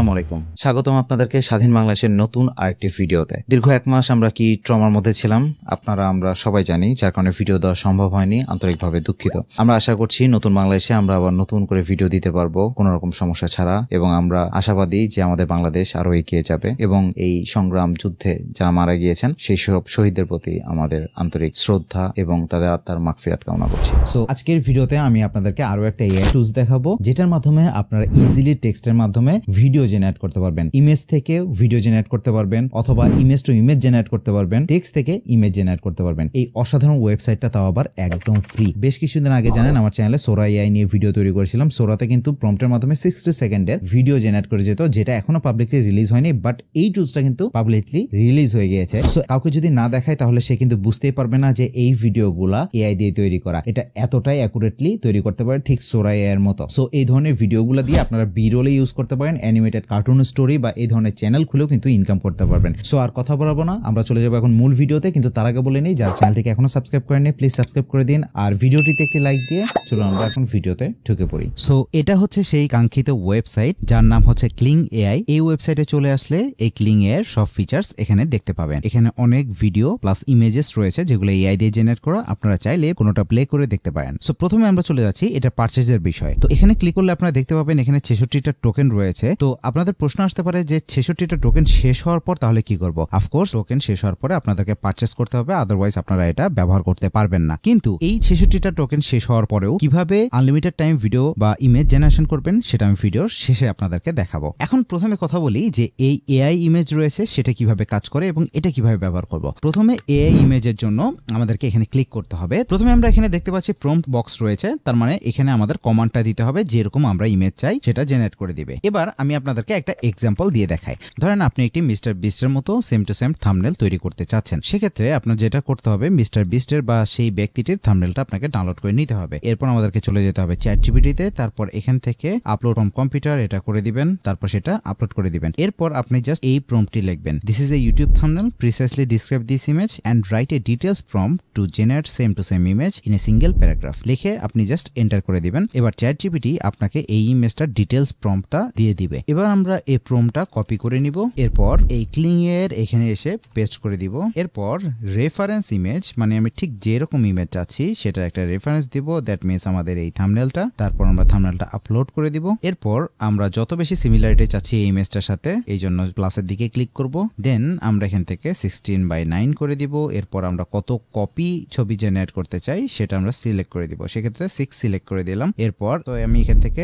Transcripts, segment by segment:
আসসালামু আলাইকুম স্বাগতম আপনাদেরকে স্বাধীন বাংলাদেশের নতুন আরেকটি ভিডিওতে দীর্ঘ এক মাস আমরা কি ট্রমার মধ্যে ছিলাম আপনারা আমরা সবাই জানি যার কারণে ভিডিও দেওয়া সম্ভব হয়নি আন্তরিকভাবে দুঃখিত আমরা আশা করছি নতুন বাংলাদেশে আমরা আবার নতুন করে ভিডিও দিতে পারবো কোনো রকম সমস্যা ছাড়া এবং আমরা আশাবাদী যে আমাদের বাংলাদেশ আরও এগিয়ে যাবে এবং এই সংগ্রাম যুদ্ধে যারা মারা গিয়েছেন সেই সব শহীদদের প্রতি আমাদের আন্তরিক শ্রদ্ধা এবং তাদের আত্মার ফিরাত কামনা করছি সো আজকের ভিডিওতে আমি আপনাদেরকে আরও একটা এয়ার টুলস দেখাবো যেটার মাধ্যমে আপনারা ইজিলি টেক্সটের মাধ্যমে ভিডিও জেনারেট করতে পারবেন ইমেজ থেকে ভিডিও জেনারেট করতে পারবেন অথবা ইমেজ টু ইমেজ জেনারেট করতে পারবেন টেক্সট থেকে ইমেজ জেনারেট করতে পারবেন এই অসাধারণ ওয়েবসাইটটা তাও আবার একদম ফ্রি বেশ কিছুদিন আগে জানেন আমার চ্যানেলে সোরা এআই নিয়ে ভিডিও তৈরি করেছিলাম সোরাতে কিন্তু প্রম্পটের মাধ্যমে সিক্সটি সেকেন্ডের ভিডিও জেনারেট করে যেত যেটা এখনো পাবলিকলি রিলিজ হয়নি বাট এই টুলসটা কিন্তু পাবলিকলি রিলিজ হয়ে গিয়েছে সো কাউকে যদি না দেখায় তাহলে সে কিন্তু বুঝতেই পারবে না যে এই ভিডিওগুলা এআই দিয়ে তৈরি করা এটা এতটাই অ্যাকুরেটলি তৈরি করতে পারে ঠিক সোরা এআই এর মতো সো এই ধরনের ভিডিওগুলো দিয়ে আপনারা বিরোলে ইউজ করতে পারেন অ্যানিমেটেড রিলেটেড কার্টুন স্টোরি বা এই ধরনের চ্যানেল খুলেও কিন্তু ইনকাম করতে পারবেন সো আর কথা বলবো না আমরা চলে যাবো এখন মূল ভিডিওতে কিন্তু তার আগে বলে নিই যার চ্যানেলটিকে এখনো সাবস্ক্রাইব করেনি প্লিজ সাবস্ক্রাইব করে দিন আর ভিডিওটিতে একটি লাইক দিয়ে চলুন আমরা এখন ভিডিওতে ঢুকে পড়ি সো এটা হচ্ছে সেই কাঙ্ক্ষিত ওয়েবসাইট যার নাম হচ্ছে ক্লিং এআই এই ওয়েবসাইটে চলে আসলে এই ক্লিং এর সব ফিচার্স এখানে দেখতে পাবেন এখানে অনেক ভিডিও প্লাস ইমেজেস রয়েছে যেগুলো এআই দিয়ে জেনারেট করা আপনারা চাইলে কোনোটা প্লে করে দেখতে পারেন সো প্রথমে আমরা চলে যাচ্ছি এটা পার্চেজের বিষয় তো এখানে ক্লিক করলে আপনারা দেখতে পাবেন এখানে ছেষট্টিটা টোকেন রয়েছে তো আপনাদের প্রশ্ন আসতে পারে যে ছেষট্টিটা টোকেন শেষ হওয়ার পর তাহলে কি করবো অফকোর্স টোকেন শেষ হওয়ার পরে আপনাদেরকে পারচেস করতে হবে আদারওয়াইজ আপনারা এটা ব্যবহার করতে পারবেন না কিন্তু এই ছেষট্টিটা টোকেন শেষ হওয়ার পরেও কিভাবে আনলিমিটেড টাইম ভিডিও বা ইমেজ জেনারেশন করবেন সেটা আমি ভিডিওর শেষে আপনাদেরকে দেখাবো এখন প্রথমে কথা বলি যে এই এআই ইমেজ রয়েছে সেটা কিভাবে কাজ করে এবং এটা কিভাবে ব্যবহার করব প্রথমে এআই ইমেজের জন্য আমাদেরকে এখানে ক্লিক করতে হবে প্রথমে আমরা এখানে দেখতে পাচ্ছি প্রম্পট বক্স রয়েছে তার মানে এখানে আমাদের কমান্ডটা দিতে হবে যেরকম আমরা ইমেজ চাই সেটা জেনারেট করে দিবে এবার আমি আপনাদের আপনাদেরকে একটা এক্সাম্পল দিয়ে দেখায় ধরেন আপনি একটি মিস্টার বিস্টের মতো সেম টু সেম থামনেল তৈরি করতে চাচ্ছেন সেক্ষেত্রে আপনার যেটা করতে হবে মিস্টার বিস্টের বা সেই ব্যক্তিটির থামনেলটা আপনাকে ডাউনলোড করে নিতে হবে এরপর আমাদেরকে চলে যেতে হবে চ্যাট জিবিটিতে তারপর এখান থেকে আপলোড অন কম্পিউটার এটা করে দিবেন তারপর সেটা আপলোড করে দিবেন এরপর আপনি জাস্ট এই প্রমটি লিখবেন this is a YouTube thumbnail precisely describe this image and write a details prompt to generate same to same image in a single paragraph লিখে আপনি জাস্ট এন্টার করে দিবেন এবার চ্যাট জিবিটি আপনাকে এই ইমেজটার ডিটেলস প্রমটা দিয়ে দিবে এবার এবার আমরা এই প্রোমটা কপি করে নিব এরপর এই ক্লিং এর এখানে এসে পেস্ট করে দিব এরপর রেফারেন্স ইমেজ মানে আমি ঠিক যেরকম ইমেজ চাচ্ছি সেটার একটা রেফারেন্স দিব দ্যাট মিনস আমাদের এই থামনেলটা তারপর আমরা থামনেলটা আপলোড করে দিব এরপর আমরা যত বেশি সিমিলারিটি চাচ্ছি এই ইমেজটার সাথে এই জন্য প্লাসের দিকে ক্লিক করব দেন আমরা এখান থেকে সিক্সটিন বাই নাইন করে দিব এরপর আমরা কত কপি ছবি জেনারেট করতে চাই সেটা আমরা সিলেক্ট করে দিব সেক্ষেত্রে সিক্স সিলেক্ট করে দিলাম এরপর তো আমি এখান থেকে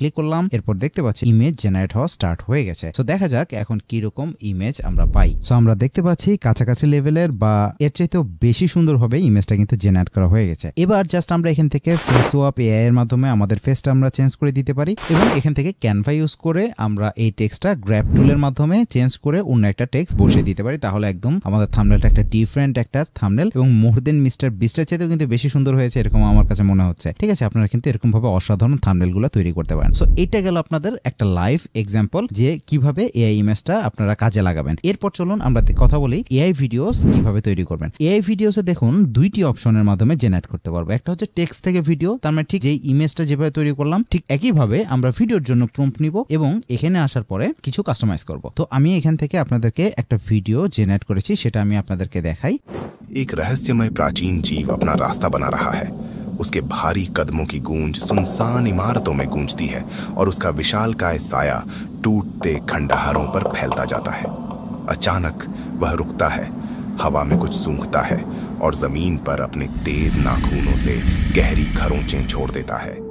ক্লিক করলাম এরপর দেখতে পাচ্ছি ইমেজ জেনারেট জেনারেট হওয়া স্টার্ট হয়ে গেছে তো দেখা যাক এখন কিরকম ইমেজ আমরা পাই সো আমরা দেখতে পাচ্ছি কাছাকাছি লেভেলের বা এর চাইতেও বেশি সুন্দরভাবে ইমেজটা কিন্তু জেনারেট করা হয়ে গেছে এবার জাস্ট আমরা এখান থেকে ফেস ওয়াপ এআই এর মাধ্যমে আমাদের ফেসটা আমরা চেঞ্জ করে দিতে পারি এবং এখান থেকে ক্যানভা ইউজ করে আমরা এই টেক্সটটা গ্র্যাপ টুলের মাধ্যমে চেঞ্জ করে অন্য একটা টেক্স বসিয়ে দিতে পারি তাহলে একদম আমাদের থামনেলটা একটা ডিফারেন্ট একটা থামনেল এবং মোর দেন মিস্টার বিস্টার চাইতেও কিন্তু বেশি সুন্দর হয়েছে এরকম আমার কাছে মনে হচ্ছে ঠিক আছে আপনারা কিন্তু এরকমভাবে অসাধারণ গুলো তৈরি করতে পারেন সো এটা গেল আপনাদের একটা লাইভ এক্সাম্পল যে কিভাবে এআই ইমেজটা আপনারা কাজে লাগাবেন এরপর চলুন আমরা কথা বলি এআই ভিডিওস কিভাবে তৈরি করবেন এআই ভিডিওসে দেখুন দুইটি অপশনের মাধ্যমে জেনারেট করতে পারবো একটা হচ্ছে টেক্সট থেকে ভিডিও তার মানে ঠিক যে ইমেজটা যেভাবে তৈরি করলাম ঠিক একইভাবে আমরা ভিডিওর জন্য প্রম্পট নিব এবং এখানে আসার পরে কিছু কাস্টমাইজ করব তো আমি এখান থেকে আপনাদেরকে একটা ভিডিও জেনারেট করেছি সেটা আমি আপনাদেরকে দেখাই এক রহস্যময় প্রাচীন জীব আপনার রাস্তা বানা রাখা হ্যাঁ उसके भारी कदमों की गूंज सुनसान इमारतों में गूंजती है और उसका विशाल काय साया टूटते खंडहारों पर फैलता जाता है अचानक वह रुकता है हवा में कुछ सूंघता है और जमीन पर अपने तेज नाखूनों से गहरी खरोंचें छोड़ देता है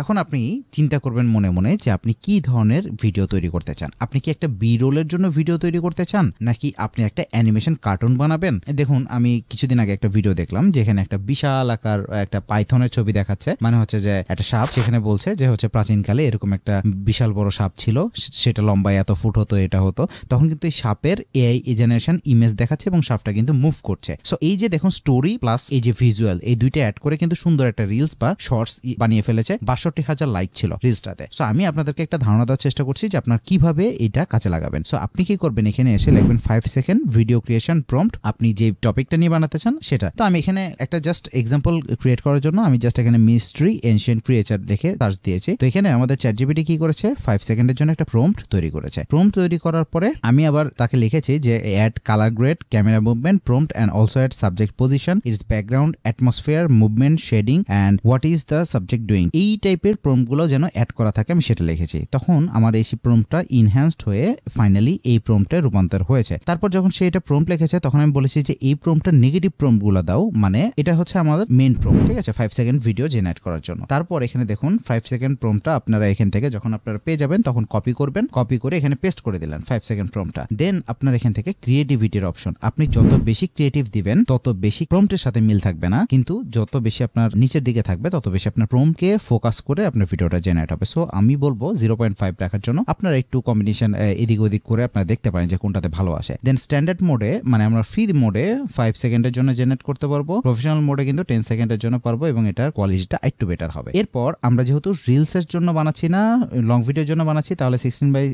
এখন আপনি চিন্তা করবেন মনে মনে যে আপনি কি ধরনের ভিডিও তৈরি করতে চান আপনি কি একটা বি রোলের জন্য ভিডিও তৈরি করতে চান নাকি আপনি একটা অ্যানিমেশন কার্টুন বানাবেন দেখুন আমি কিছুদিন আগে একটা ভিডিও দেখলাম যেখানে একটা বিশাল আকার একটা পাইথনের ছবি দেখাচ্ছে মানে হচ্ছে যে একটা সাপ সেখানে বলছে যে হচ্ছে প্রাচীনকালে এরকম একটা বিশাল বড় সাপ ছিল সেটা লম্বা এত ফুট হতো এটা হতো তখন কিন্তু এই সাপের এআই জেনারেশন ইমেজ দেখাচ্ছে এবং সাপটা কিন্তু মুভ করছে সো এই যে দেখুন স্টোরি প্লাস এই যে ভিজুয়াল এই দুইটা অ্যাড করে কিন্তু সুন্দর একটা রিলস বা শর্টস বানিয়ে ফেলেছে বাষট্টি হাজার লাইক ছিল রিলসটাতে সো আমি আপনাদেরকে একটা ধারণা দেওয়ার চেষ্টা করছি যে আপনার কিভাবে এটা কাজে লাগাবেন সো আপনি কি করবেন এখানে এসে লিখবেন five second video creation prompt আপনি যে টপিকটা নিয়ে বানাতে চান সেটা তো আমি এখানে একটা জাস্ট এক্সাম্পল ক্রিয়েট করার জন্য আমি জাস্ট এখানে মিস্ট্রি এনশিয়েন্ট ক্রিয়েচার দেখে সার্চ দিয়েছি তো এখানে আমাদের চ্যাট জিবিটি কি করেছে ফাইভ সেকেন্ডের জন্য একটা প্রম্পট তৈরি করেছে প্রম্পট তৈরি করার পরে আমি আবার তাকে লিখেছি যে add colour grade camera movement prompt and also add subject position its background atmosphere movement shading and what is the subject doing এই টাইপের প্রম্পগুলো যেন অ্যাড করা থাকে আমি সেটা লিখেছি তখন আমার এই প্রম্পটা ইনহ্যান্সড হয়ে ফাইনালি এই প্রম্পটে রূপান্তর হয়েছে তারপর যখন সে এটা প্রম্প লিখেছে তখন আমি বলেছি যে এই প্রম্পটা নেগেটিভ প্রম্পগুলো দাও মানে এটা হচ্ছে আমাদের মেন প্রম্প ঠিক আছে ফাইভ সেকেন্ড ভিডিও জেনারেট করার জন্য তারপর এখানে দেখুন ফাইভ সেকেন্ড প্রম্পটা আপনারা এখান থেকে যখন আপনারা পেয়ে যাবেন তখন কপি করবেন কপি করে এখানে পেস্ট করে দিলেন ফাইভ সেকেন্ড প্রম্পটা দেন আপনার এখান থেকে ক্রিয়েটিভিটির অপশন আপনি যত বেশি ক্রিয়েটিভ দিবেন তত বেশি প্রম্পটের সাথে মিল থাকবে না কিন্তু যত বেশি আপনার নিচের দিকে থাকবে তত বেশি আপনার প্রম্পকে ফোকাস ফোকাস করে আপনার ভিডিওটা জেনারেট হবে সো আমি বলবো জিরো পয়েন্ট ফাইভ রাখার জন্য আপনারা একটু কম্বিনেশন এদিক ওদিক করে আপনারা দেখতে পারেন যে কোনটাতে ভালো আসে দেন স্ট্যান্ডার্ড মোডে মানে আমরা ফ্রি মোডে ফাইভ সেকেন্ডের জন্য জেনারেট করতে পারবো প্রফেশনাল মোডে কিন্তু টেন সেকেন্ডের জন্য পারবো এবং এটার কোয়ালিটিটা একটু বেটার হবে এরপর আমরা যেহেতু রিলসের জন্য বানাচ্ছি না লং ভিডিওর জন্য বানাচ্ছি তাহলে সিক্সটিন বাই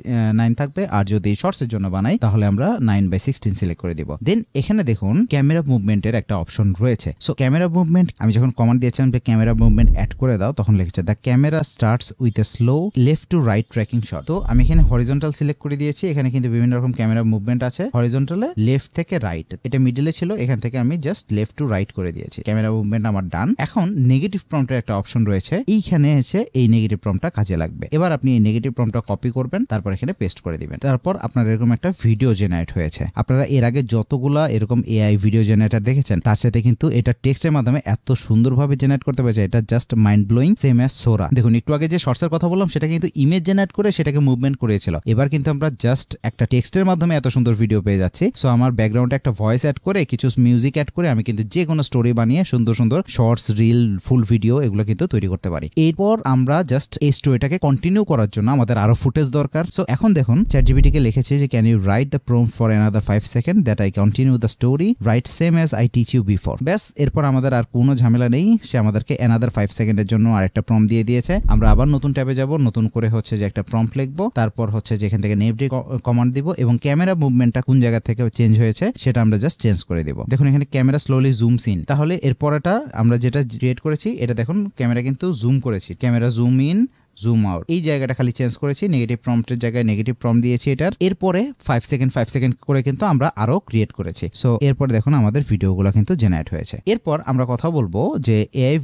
নাইন থাকবে আর যদি শর্টসের জন্য বানাই তাহলে আমরা নাইন বাই সিক্সটিন সিলেক্ট করে দিব দেন এখানে দেখুন ক্যামেরা মুভমেন্টের একটা অপশন রয়েছে সো ক্যামেরা মুভমেন্ট আমি যখন কমান্ড দিয়েছিলাম যে ক্যামেরা মুভমেন্ট অ্যাড করে দাও তখন লিখেছে the camera starts with a slow left to right tracking shot তো আমি এখানে হরিজন্টাল সিলেক্ট করে দিয়েছি এখানে কিন্তু বিভিন্ন রকম ক্যামেরা মুভমেন্ট আছে হরিজন্টালে লেফট থেকে রাইট এটা মিডিলে ছিল এখান থেকে আমি জাস্ট লেফট টু রাইট করে দিয়েছি ক্যামেরা মুভমেন্ট আমার ডান এখন নেগেটিভ প্রম্পটের একটা অপশন রয়েছে এইখানে এসে এই নেগেটিভ প্রম্পটা কাজে লাগবে এবার আপনি এই নেগেটিভ প্রম্পটা কপি করবেন তারপর এখানে পেস্ট করে দিবেন তারপর আপনার এরকম একটা ভিডিও জেনারেট হয়েছে আপনারা এর আগে যতগুলা এরকম এআই ভিডিও জেনারেটর দেখেছেন তার সাথে কিন্তু এটা টেক্সটের মাধ্যমে এত সুন্দরভাবে জেনারেট করতে পেরেছে এটা just mind blowing same as Sora দেখুন একটু আগে যে শর্টসের কথা বললাম সেটা কিন্তু ইমেজ জেনারেট করে সেটাকে মুভমেন্ট করেছিল এবার কিন্তু আমরা জাস্ট একটা টেক্সটের মাধ্যমে এত সুন্দর ভিডিও পেয়ে যাচ্ছি সো আমার ব্যাকগ্রাউন্ডে একটা ভয়েস অ্যাড করে কিছু মিউজিক অ্যাড করে আমি কিন্তু যে কোনো স্টোরি বানিয়ে সুন্দর সুন্দর শর্টস রিল ফুল ভিডিও এগুলো কিন্তু তৈরি করতে পারি এরপর আমরা জাস্ট এই স্টোরিটাকে কন্টিনিউ করার জন্য আমাদের আরো ফুটেজ দরকার সো এখন দেখুন চ্যাট জিবিটিকে লিখেছে যে can you write the prompt for another five second that I continue the story right same as I teach you before ব্যাস এরপর আমাদের আর কোনো ঝামেলা নেই সে আমাদেরকে অ্যানাদার ফাইভ সেকেন্ডের জন্য আরেকটা প্রম দিয়ে দিয়েছে আমরা আবার নতুন ট্যাবে যাব নতুন করে হচ্ছে যে একটা প্রম্প লিখব তারপর হচ্ছে যেখান থেকে নেভডি কমান্ড দিব এবং ক্যামেরা মুভমেন্টটা কোন জায়গা থেকে চেঞ্জ হয়েছে সেটা আমরা জাস্ট চেঞ্জ করে দিব দেখুন এখানে ক্যামেরা স্লোলি জুম সিন তাহলে এরপরটা আমরা যেটা ক্রিয়েট করেছি এটা দেখুন ক্যামেরা কিন্তু জুম করেছি camera zoom in zoom out এই জায়গাটা খালি চেঞ্জ করেছি নেগেটিভ প্রম্পটের জায়গায় নেগেটিভ প্রম্পট দিয়েছি এটার এরপরে ফাইভ সেকেন্ড ফাইভ সেকেন্ড করে কিন্তু আমরা আরো ক্রিয়েট করেছি সো এরপর দেখুন আমাদের ভিডিওগুলো কিন্তু জেনারেট হয়েছে এরপর আমরা কথা বলবো যে এআই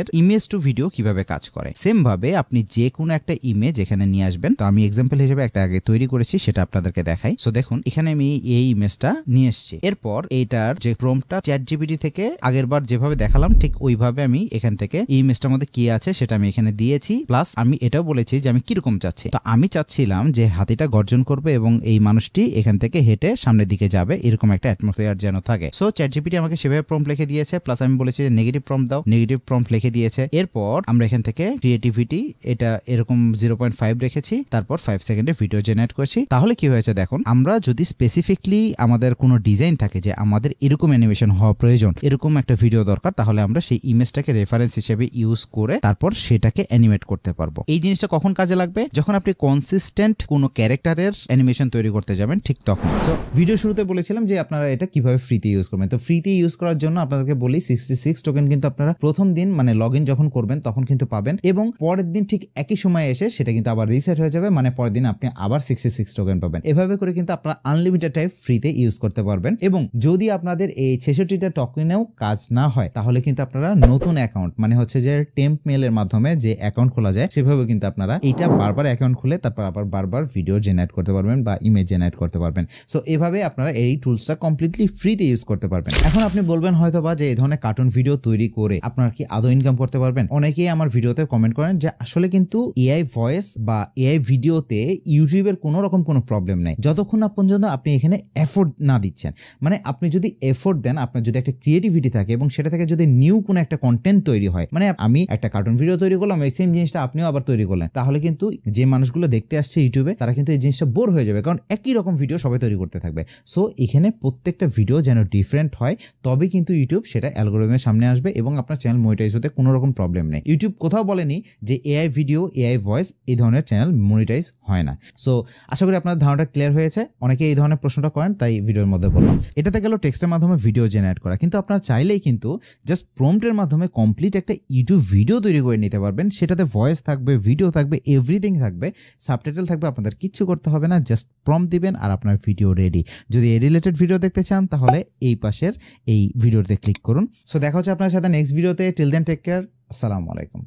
এর ইমেজ টু ভিডিও কিভাবে কাজ করে সেম ভাবে আপনি যে কোনো একটা ইমেজ এখানে নিয়ে আসবেন তো আমি এক্সাম্পল হিসেবে একটা আগে তৈরি করেছি সেটা আপনাদেরকে দেখাই সো দেখুন এখানে আমি এই ইমেজটা নিয়ে এসেছি এরপর এইটার যে প্রোমটা চ্যাট জিবিটি থেকে আগের বার যেভাবে দেখালাম ঠিক ওইভাবে আমি এখান থেকে এই ইমেজটার মধ্যে কি আছে সেটা আমি এখানে দিয়েছি প্লাস আমি আমি এটাও বলেছি যে আমি কিরকম চাচ্ছি তো আমি চাচ্ছিলাম যে হাতিটা গর্জন করবে এবং এই মানুষটি এখান থেকে হেঁটে সামনের দিকে যাবে এরকম একটা অ্যাটমসফিয়ার যেন থাকে সো চ্যাট জিপিটি আমাকে সেভাবে প্রম্প লিখে দিয়েছে প্লাস আমি বলেছি যে নেগেটিভ প্রম্প দাও নেগেটিভ প্রম্প লিখে দিয়েছে এরপর আমরা এখান থেকে ক্রিয়েটিভিটি এটা এরকম জিরো পয়েন্ট ফাইভ রেখেছি তারপর ফাইভ সেকেন্ডে ভিডিও জেনারেট করছি তাহলে কি হয়েছে দেখুন আমরা যদি স্পেসিফিকলি আমাদের কোনো ডিজাইন থাকে যে আমাদের এরকম অ্যানিমেশন হওয়া প্রয়োজন এরকম একটা ভিডিও দরকার তাহলে আমরা সেই ইমেজটাকে রেফারেন্স হিসেবে ইউজ করে তারপর সেটাকে অ্যানিমেট করতে পারবো এই জিনিসটা কখন কাজে লাগবে যখন আপনি কনসিস্টেন্ট কোনো ক্যারেক্টারের অ্যানিমেশন তৈরি করতে যাবেন ঠিক তখন সো ভিডিও শুরুতে বলেছিলাম যে আপনারা এটা কিভাবে ফ্রিতে ইউজ করবেন তো ফ্রিতে ইউজ করার জন্য আপনাদেরকে বলি সিক্সটি সিক্স টোকেন কিন্তু আপনারা প্রথম দিন মানে লগ যখন করবেন তখন কিন্তু পাবেন এবং পরের দিন ঠিক একই সময় এসে সেটা কিন্তু আবার রিসেট হয়ে যাবে মানে পরের দিন আপনি আবার সিক্সটি সিক্স টোকেন পাবেন এভাবে করে কিন্তু আপনারা আনলিমিটেড টাইপ ফ্রিতে ইউজ করতে পারবেন এবং যদি আপনাদের এই ছেষট্টিটা টোকেনেও কাজ না হয় তাহলে কিন্তু আপনারা নতুন অ্যাকাউন্ট মানে হচ্ছে যে টেম্প মেলের মাধ্যমে যে অ্যাকাউন্ট খোলা যায় সেভাবে এইভাবে কিন্তু আপনারা এইটা বারবার অ্যাকাউন্ট খুলে তারপর আবার বারবার ভিডিও জেনারেট করতে পারবেন বা ইমেজ জেনারেট করতে পারবেন সো এভাবে আপনারা এই টুলসটা কমপ্লিটলি ফ্রিতে ইউজ করতে পারবেন এখন আপনি বলবেন হয়তো বা যে এই ধরনের কার্টুন ভিডিও তৈরি করে আপনারা কি আদৌ ইনকাম করতে পারবেন অনেকেই আমার ভিডিওতে কমেন্ট করেন যে আসলে কিন্তু এআই ভয়েস বা এআই ভিডিওতে ইউটিউবের কোনো রকম কোনো প্রবলেম নেই যতক্ষণ না পর্যন্ত আপনি এখানে এফোর্ড না দিচ্ছেন মানে আপনি যদি এফোর্ড দেন আপনার যদি একটা ক্রিয়েটিভিটি থাকে এবং সেটা থেকে যদি নিউ কোনো একটা কন্টেন্ট তৈরি হয় মানে আমি একটা কার্টুন ভিডিও তৈরি করলাম এই সেম জিনিসটা আপনিও আবার খাবার তৈরি করলেন তাহলে কিন্তু যে মানুষগুলো দেখতে আসছে ইউটিউবে তারা কিন্তু এই জিনিসটা বোর হয়ে যাবে কারণ একই রকম ভিডিও সবাই তৈরি করতে থাকবে সো এখানে প্রত্যেকটা ভিডিও যেন ডিফারেন্ট হয় তবে কিন্তু ইউটিউব সেটা অ্যালগোরিদমের সামনে আসবে এবং আপনার চ্যানেল মনিটাইজ হতে কোনো রকম প্রবলেম নেই ইউটিউব কোথাও বলেনি যে এআই ভিডিও এআই ভয়েস এই ধরনের চ্যানেল মনিটাইজ হয় না সো আশা করি আপনার ধারণাটা ক্লিয়ার হয়েছে অনেকে এই ধরনের প্রশ্নটা করেন তাই ভিডিওর মধ্যে বললাম এটাতে গেল টেক্সটের মাধ্যমে ভিডিও জেনারেট করা কিন্তু আপনার চাইলেই কিন্তু জাস্ট প্রম্পটের মাধ্যমে কমপ্লিট একটা ইউটিউব ভিডিও তৈরি করে নিতে পারবেন সেটাতে ভয়েস থাকবে থাকবে ভিডিও থাকবে এভরিথিং থাকবে সাবটাইটেল থাকবে আপনাদের কিচ্ছু করতে হবে না জাস্ট প্রম দিবেন আর আপনার ভিডিও রেডি যদি এ রিলেটেড ভিডিও দেখতে চান তাহলে এই পাশের এই ভিডিওতে ক্লিক করুন সো দেখা হচ্ছে আপনার সাথে নেক্সট ভিডিওতে টিল দেন টেক কেয়ার আসসালামু আলাইকুম